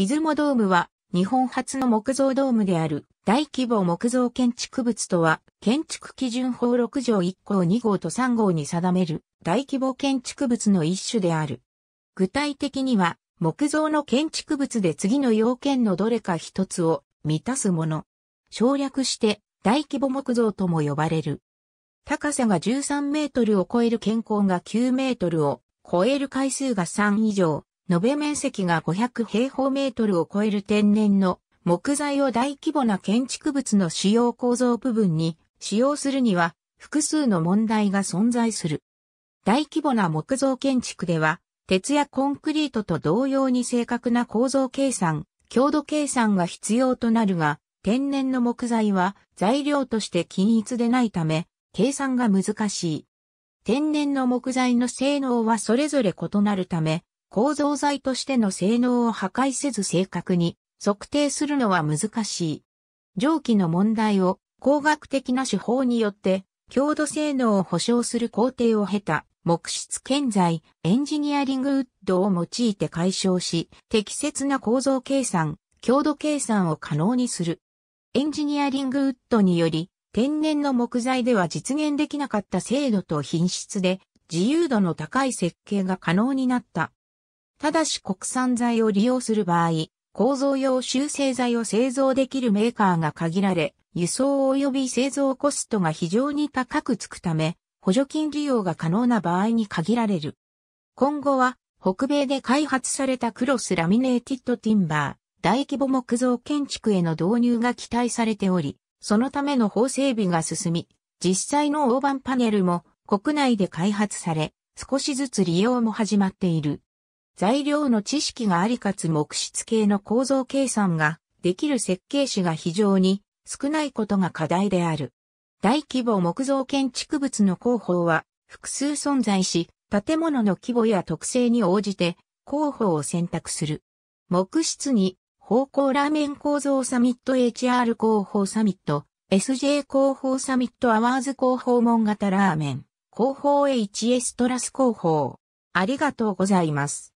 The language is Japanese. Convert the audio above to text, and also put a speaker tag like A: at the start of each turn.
A: 出雲ドームは日本初の木造ドームである大規模木造建築物とは建築基準法6条1項2号と3号に定める大規模建築物の一種である。具体的には木造の建築物で次の要件のどれか一つを満たすもの。省略して大規模木造とも呼ばれる。高さが13メートルを超える建高が9メートルを超える回数が3以上。延べ面積が500平方メートルを超える天然の木材を大規模な建築物の主要構造部分に使用するには複数の問題が存在する。大規模な木造建築では、鉄やコンクリートと同様に正確な構造計算、強度計算が必要となるが、天然の木材は材料として均一でないため、計算が難しい。天然の木材の性能はそれぞれ異なるため、構造材としての性能を破壊せず正確に測定するのは難しい。蒸気の問題を工学的な手法によって強度性能を保証する工程を経た木質建材、エンジニアリングウッドを用いて解消し、適切な構造計算、強度計算を可能にする。エンジニアリングウッドにより、天然の木材では実現できなかった精度と品質で、自由度の高い設計が可能になった。ただし国産材を利用する場合、構造用修正材を製造できるメーカーが限られ、輸送及び製造コストが非常に高くつくため、補助金利用が可能な場合に限られる。今後は、北米で開発されたクロスラミネーティッドティンバー、大規模木造建築への導入が期待されており、そのための法整備が進み、実際の大判パネルも国内で開発され、少しずつ利用も始まっている。材料の知識がありかつ木質系の構造計算ができる設計士が非常に少ないことが課題である。大規模木造建築物の工法は複数存在し、建物の規模や特性に応じて工法を選択する。木質に方向ラーメン構造サミット HR 広報サミット SJ 広報サミットアワーズ広報門型ラーメン広報 HS トラス広報ありがとうございます。